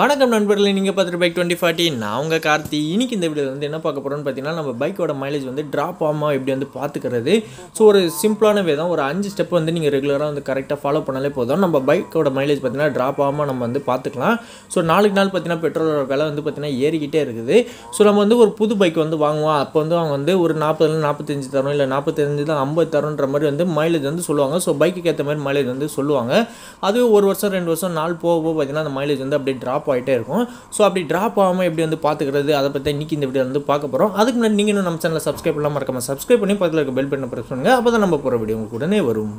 வணக்கம் நண்பர்களே நீங்கள் பார்த்துட்டு பைக் டுவெண்ட்டி ஃபார்ட்டி நான் உங்கள் கார்த்தி இன்றைக்கி இந்த வீடியோ வந்து என்ன பார்க்க போகிறோன்னு பார்த்தீங்கன்னா நம்ம பைக்கோட மைலேஜ் வந்து ட்ராப் ஆகாமல் எப்படி வந்து பார்த்துக்கிறது ஸோ ஒரு சிம்பிளான வே தான் ஒரு அஞ்சு ஸ்டெப் வந்து நீங்கள் ரெகுலராக வந்து கரெக்டாக ஃபாலோ பண்ணாலே போதும் நம்ம பைக்கோட மைலேஜ் பார்த்தீங்கன்னா ட்ராப் ஆகாமல் நம்ம வந்து பார்த்துக்கலாம் ஸோ நாளுக்கு நாள் பார்த்தீங்கன்னா பெட்ரோலோட விலை வந்து பார்த்தீங்கன்னா ஏறிக்கிட்டே இருக்குது ஸோ நம்ம வந்து ஒரு புது பைக் வந்து வாங்குவோம் அப்போ வந்து அவங்க வந்து ஒரு நாற்பதுல நாற்பத்தஞ்சு தரும் இல்லை நாற்பத்தஞ்சு தான் ஐம்பது தரோன்ற மாதிரி வந்து மைலேஜ் வந்து சொல்லுவாங்க ஸோ பைக்குக்கு ஏற்ற மாதிரி மைலேஜ் வந்து சொல்லுவாங்க அதுவே ஒரு வருஷம் ரெண்டு வருஷம் நாள் போக போக பார்த்தீங்கன்னா அந்த மைலேஜ் வந்து அப்படியே ட்ராப் ட்ராப் ஆகிட்டே இருக்கும் ஸோ அப்படி ட்ராப் ஆகாமல் எப்படி வந்து பார்த்துக்கிறது அதை பற்றி இன்றைக்கி இந்த வீடியோ வந்து பார்க்க போகிறோம் அதுக்கு முன்னாடி நீங்கள் இன்னும் நம்ம சேனலில் சப்ஸ்கிரைப் பண்ணலாம் மறக்காமல் சப்ஸ்கிரைப் பண்ணி பக்கத்தில் இருக்க பெல் பண்ண ப்ரெஸ் பண்ணுங்கள் அப்போ தான் நம்ம போகிற வீடியோ உங்களுக்கு உடனே வரும்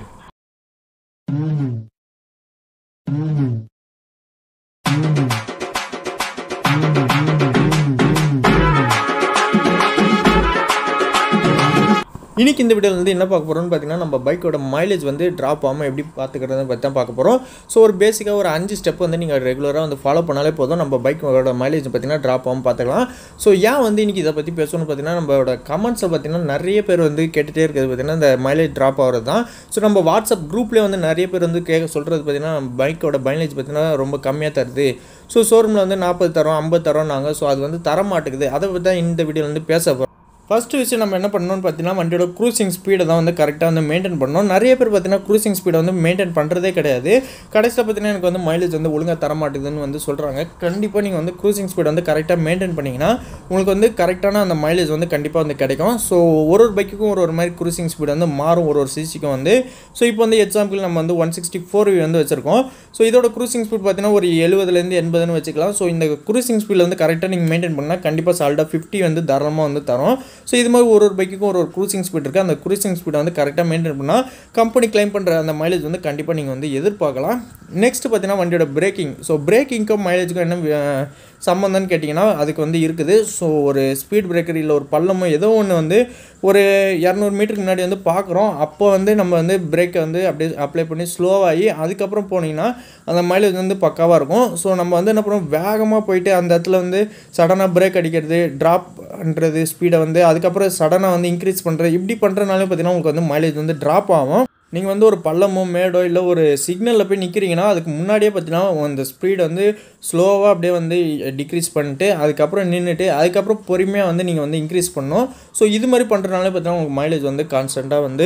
இன்றைக்கி இந்த வீடியோவில் வந்து என்ன பார்க்க போகிறோம்னு பார்த்தீங்கன்னா நம்ம பைக்கோட மைலேஜ் வந்து ட்ராப் ஆகாமல் எப்படி பார்த்துக்கிறதுன்னு பற்றி தான் பார்க்க போகிறோம் ஸோ ஒரு பேசிக்காக ஒரு அஞ்சு ஸ்டெப் வந்து நீங்கள் ரெகுலராக வந்து ஃபாலோ பண்ணாலே போதும் நம்ம பைக்கோட மைலேஜ் பார்த்திங்கன்னா ட்ராப் ஆகாமல் பார்த்துக்கலாம் ஸோ ஏன் வந்து இன்றைக்கி இதை பற்றி பேசணும்னு பார்த்தீங்கன்னா நம்மளோட கமெண்ட்ஸை பார்த்திங்கன்னா நிறைய பேர் வந்து கேட்டுகிட்டே இருக்கிறது பார்த்திங்கன்னா இந்த மைலேஜ் ட்ராப் ஆகிறது தான் ஸோ நம்ம வாட்ஸ்அப் குரூப்லேயே வந்து நிறைய பேர் வந்து கேட்க சொல்கிறது பார்த்திங்கன்னா பைக்கோட மைலேஜ் பார்த்திங்கன்னா ரொம்ப கம்மியாக தருது ஸோ ஷோரூமில் வந்து நாற்பது தரோம் ஐம்பது தரோம் நாங்கள் ஸோ அது வந்து தர மாட்டேங்குது அதை பற்றி தான் இந்த வீடியோ வந்து பேச போகிறோம் ஃபஸ்ட்டு விஷயம் நம்ம என்ன பண்ணணும்னு பார்த்தீங்கன்னா வண்டியோட க்ரூசிங் ஸ்பீடை தான் வந்து கரெக்டாக வந்து மெயின்டைன் பண்ணணும் நிறைய பேர் பார்த்தீங்கன்னா க்ரூசிங் ஸ்பீடை வந்து மெயின்டைன் பண்ணுறதே கிடையாது கடைசியில் பார்த்தீங்கன்னா எனக்கு வந்து மைலேஜ் வந்து ஒழுங்காக தரமாட்டேதுன்னு வந்து சொல்கிறாங்க கண்டிப்பாக நீங்கள் வந்து க்ரூசிங் ஸ்பீடை வந்து கரெக்டாக மெயின்டைன் பண்ணிங்கன்னா உங்களுக்கு வந்து கரெக்டான அந்த மைலேஜ் வந்து கண்டிப்பாக வந்து கிடைக்கும் ஸோ ஒரு ஒரு பைக்குக்கும் ஒரு ஒரு மாதிரி க்ரூசிங் ஸ்பீடு வந்து மாறும் ஒரு ஒரு சிசிக்கும் வந்து ஸோ இப்போ வந்து எக்ஸாம்பிள் நம்ம வந்து ஒன் சிக்ஸ்டி ஃபோர் வந்து வச்சுருக்கோம் ஸோ இதோட க்ரூசிங் ஸ்பீட் பார்த்தீங்கன்னா ஒரு எழுபதுலேருந்து எண்பதுன்னு வச்சுக்கலாம் ஸோ இந்த க்ரூசிங் ஸ்பீடில் வந்து கரெக்டாக நீங்கள் மெயின்டைன் பண்ணால் கண்டிப்பாக சால்டாக ஃபிஃப்டி வந்து தாராளமாக வந்து தரும் ஸோ இது மாதிரி ஒரு ஒரு பைக்குக்கும் ஒரு ஒரு குரூசிங் ஸ்பீட் இருக்குது அந்த குரூசிங் ஸ்பீடை வந்து கரெக்டாக மெயின்டைன் பண்ணால் கம்பெனி கிளைம் பண்ணுற அந்த மைலேஜ் வந்து கண்டிப்பாக நீங்கள் வந்து எதிர்பார்க்கலாம் நெக்ஸ்ட் பார்த்தீங்கன்னா வண்டியோட பிரேக்கிங் ஸோ பிரேக்கிங்க்கும் மைலேஜுக்கும் என்ன சம்மந்தம்னு கேட்டிங்கன்னா அதுக்கு வந்து இருக்குது ஸோ ஒரு ஸ்பீட் பிரேக்கர் இல்லை ஒரு பள்ளமோ ஏதோ ஒன்று வந்து ஒரு இரநூறு மீட்டருக்கு முன்னாடி வந்து பார்க்குறோம் அப்போ வந்து நம்ம வந்து பிரேக்கை வந்து அப்படியே அப்ளை பண்ணி ஸ்லோவாகி அதுக்கப்புறம் போனீங்கன்னா அந்த மைலேஜ் வந்து பக்காவாக இருக்கும் ஸோ நம்ம வந்து என்ன பண்ணுவோம் வேகமாக போயிட்டு அந்த இடத்துல வந்து சடனாக பிரேக் அடிக்கிறது ட்ராப்ன்றது ஸ்பீடை வந்து அதுக்கப்புறம் சடனாக வந்து இன்க்ரீஸ் பண்ணுற இப்படி பண்ணுறதுனாலே பார்த்தீங்கன்னா உங்களுக்கு வந்து மைலேஜ் வந்து ட்ராப் ஆகும் நீங்கள் வந்து ஒரு பள்ளமோ மேடோ இல்லை ஒரு சிக்னலில் போய் நிற்கிறீங்கன்னா அதுக்கு முன்னாடியே பார்த்தீங்கன்னா அந்த ஸ்பீடை வந்து ஸ்லோவாக அப்படியே வந்து டிக்ரீஸ் பண்ணிட்டு அதுக்கப்புறம் நின்றுட்டு அதுக்கப்புறம் பொறுமையாக வந்து நீங்கள் வந்து இன்க்ரீஸ் பண்ணணும் ஸோ இது மாதிரி பண்ணுறதுனால பார்த்தீங்கன்னா உங்களுக்கு மைலேஜ் வந்து கான்ஸ்டண்ட்டாக வந்து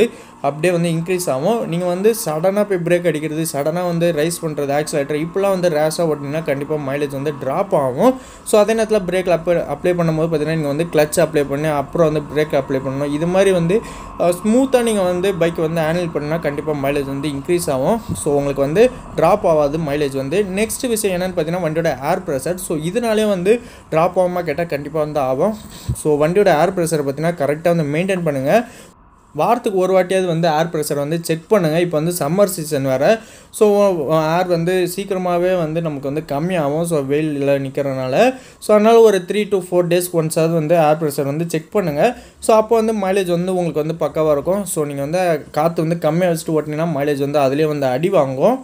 அப்படியே வந்து இன்க்ரீஸ் ஆகும் நீங்கள் வந்து சடனாக போய் பிரேக் அடிக்கிறது சடனாக வந்து ரைஸ் பண்ணுறது ஆக்சிலேட்டர் இப்போலாம் வந்து ரேஷாக ஓட்டினீங்கன்னா கண்டிப்பாக மைலேஜ் வந்து ட்ராப் ஆகும் ஸோ அதே நேரத்தில் பிரேக்கில் அப்ளை அப்ளை பண்ணும்போது பார்த்தீங்கன்னா நீங்கள் வந்து கிளச் அப்ளை பண்ணி அப்புறம் வந்து பிரேக் அப்ளை பண்ணணும் இது மாதிரி வந்து ஸ்மூத்தாக நீங்கள் வந்து பைக் வந்து ஹேண்டில் பண்ணால் பண்ணிங்கன்னா கண்டிப்பாக மைலேஜ் வந்து இன்க்ரீஸ் ஆகும் ஸோ உங்களுக்கு வந்து ட்ராப் ஆகாது மைலேஜ் வந்து நெக்ஸ்ட் விஷயம் என்னென்னு பார்த்தீங்கன்னா வண்டியோட ஏர் ப்ரெஷர் ஸோ இதனாலே வந்து ட்ராப் ஆகாமல் கேட்டால் கண்டிப்பாக வந்து ஆகும் ஸோ வண்டியோட ஏர் ப்ரெஷர் பார்த்தீங்கன்னா கரெக்டாக வந்து மெயின்டைன் பண்ணுங்கள் வாரத்துக்கு ஒரு வாட்டியாவது வந்து ஏர் ப்ரெஷர் வந்து செக் பண்ணுங்கள் இப்போ வந்து சம்மர் சீசன் வேறு ஸோ ஏர் வந்து சீக்கிரமாகவே வந்து நமக்கு வந்து கம்மியாகும் ஸோ வெயிலில் நிற்கிறதுனால ஸோ அதனால் ஒரு த்ரீ டு ஃபோர் டேஸ் ஒன்ஸாவது வந்து ஏர் ப்ரெஷர் வந்து செக் பண்ணுங்கள் ஸோ அப்போ வந்து மைலேஜ் வந்து உங்களுக்கு வந்து பக்காவாக இருக்கும் ஸோ நீங்கள் வந்து காற்று வந்து கம்மியாக வச்சுட்டு ஓட்டினீங்கன்னா மைலேஜ் வந்து அதிலே வந்து அடி வாங்கும்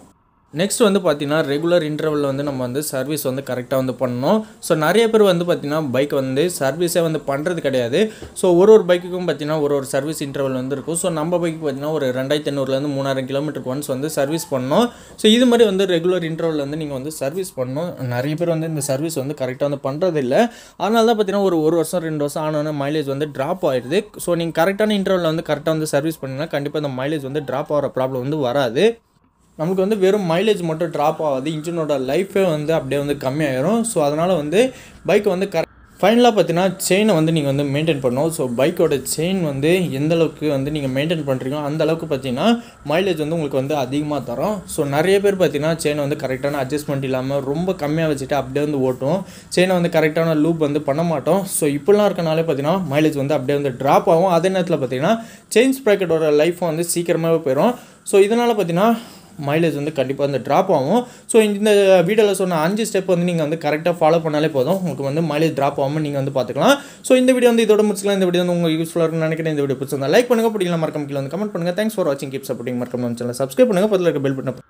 நெக்ஸ்ட் வந்து பார்த்தீங்கன்னா ரெகுலர் இன்டர்வலில் வந்து நம்ம வந்து சர்வீஸ் வந்து கரெக்டாக வந்து பண்ணணும் ஸோ நிறைய பேர் வந்து பார்த்திங்கன்னா பைக் வந்து சர்வீஸே வந்து பண்ணுறது கிடையாது ஸோ ஒரு ஒரு பைக்குக்கும் பார்த்திங்கன்னா ஒரு ஒரு சர்வீஸ் இன்டர்வல் வந்து இருக்கும் ஸோ நம்ம பைக்கு பார்த்திங்கன்னா ஒரு ரெண்டாயிரத்தி ஐநூறுலேருந்து மூணாயிரம் கிலோமீட்டருக்கு ஒன்ஸ் வந்து சர்வீஸ் பண்ணணும் ஸோ இது மாதிரி வந்து ரெகுலர் இன்டர்வலில் வந்து நீங்கள் வந்து சர்வீஸ் பண்ணணும் நிறைய பேர் வந்து இந்த சர்வீஸ் வந்து கரெக்டாக வந்து பண்ணுறது இல்லை அதனால தான் பார்த்திங்கன்னா ஒரு ஒரு வருஷம் ரெண்டு வருஷம் ஆனோன்னு மைலேஜ் வந்து ட்ராப் ஆகிடுது ஸோ நீங்கள் கரெக்டான இன்டர்வலில் வந்து கரெக்டாக வந்து சர்வீஸ் பண்ணிங்கன்னா கண்டிப்பாக அந்த மைலேஜ் வந்து ட்ராப் ஆகிற ப்ராப்ளம் வந்து வராது நமக்கு வந்து வெறும் மைலேஜ் மட்டும் ட்ராப் ஆகாது இன்ஜினோட லைஃபே வந்து அப்படியே வந்து கம்மியாயிரும் ஸோ அதனால் வந்து பைக் வந்து கரெக்ட் ஃபைனலாக பார்த்தீங்கன்னா செயினை வந்து நீங்கள் வந்து மெயின்டைன் பண்ணணும் ஸோ பைக்கோட செயின் வந்து எந்தளவுக்கு வந்து நீங்கள் மெயின்டைன் பண்ணுறீங்களோ அந்த அளவுக்கு பார்த்தீங்கன்னா மைலேஜ் வந்து உங்களுக்கு வந்து அதிகமாக தரும் ஸோ நிறைய பேர் பார்த்தீங்கன்னா செயினை வந்து கரெக்டான அட்ஜஸ்ட்மெண்ட் இல்லாமல் ரொம்ப கம்மியாக வச்சுட்டு அப்படியே வந்து ஓட்டும் செயினை வந்து கரெக்டான லூப் வந்து பண்ண மாட்டோம் ஸோ இப்படிலாம் இருக்கனாலே பார்த்தீங்கன்னா மைலேஜ் வந்து அப்படியே வந்து ட்ராப் ஆகும் அதே நேரத்தில் பார்த்தீங்கன்னா செயின் ஸ்ப்ராக்கெட்டோட லைஃப் வந்து சீக்கிரமாகவே போயிடும் ஸோ இதனால் பார்த்தீங்கன்னா மைலேஜ் வந்து கண்டிப்பாக வந்து ட்ராப் ஆகும் ஸோ இந்த வீடியோவில் சொன்ன அஞ்சு ஸ்டெப் வந்து நீங்கள் வந்து கரெக்டாக ஃபாலோ பண்ணாலே போதும் உங்களுக்கு வந்து மைலேஜ் ட்ராப் ஆகாமல் நீங்கள் வந்து பார்த்துக்கலாம் ஸோ இந்த வீடியோ வந்து இதோட முடிச்சுக்கலாம் இந்த வீடியோ வந்து உங்களுக்கு யூஸ்ஃபுல்லாக நினைக்கிறேன் இந்த வீடியோ பிடிச்சிருந்தா லைக் பண்ணுங்கள் பிடிக்கலாம் மறக்காம கீழே வந்து கமெண்ட் பண்ணுங்கள் தேங்க்ஸ் ஃபார் வாட்சிங் கிப்ஸ் சப்போர்ட்டிங் மறக்காம சேனல் சப்ஸ்கிரைப் பண்ணுங்கள் பதில் இருக்க பெல் பண்ண